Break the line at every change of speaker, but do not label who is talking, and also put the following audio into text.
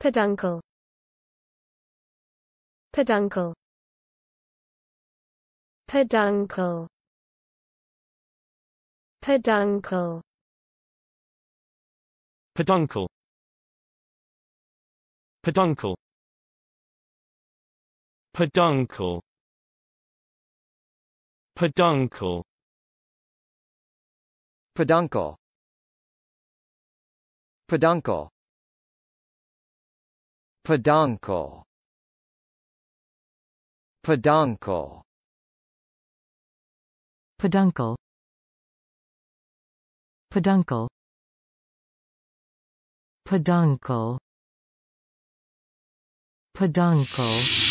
Peduncle Peduncle Peduncle Peduncle Peduncle Peduncle Peduncle Peduncle Peduncle Peduncle Peduncle Peduncle Peduncle Peduncle Peduncle
Peduncle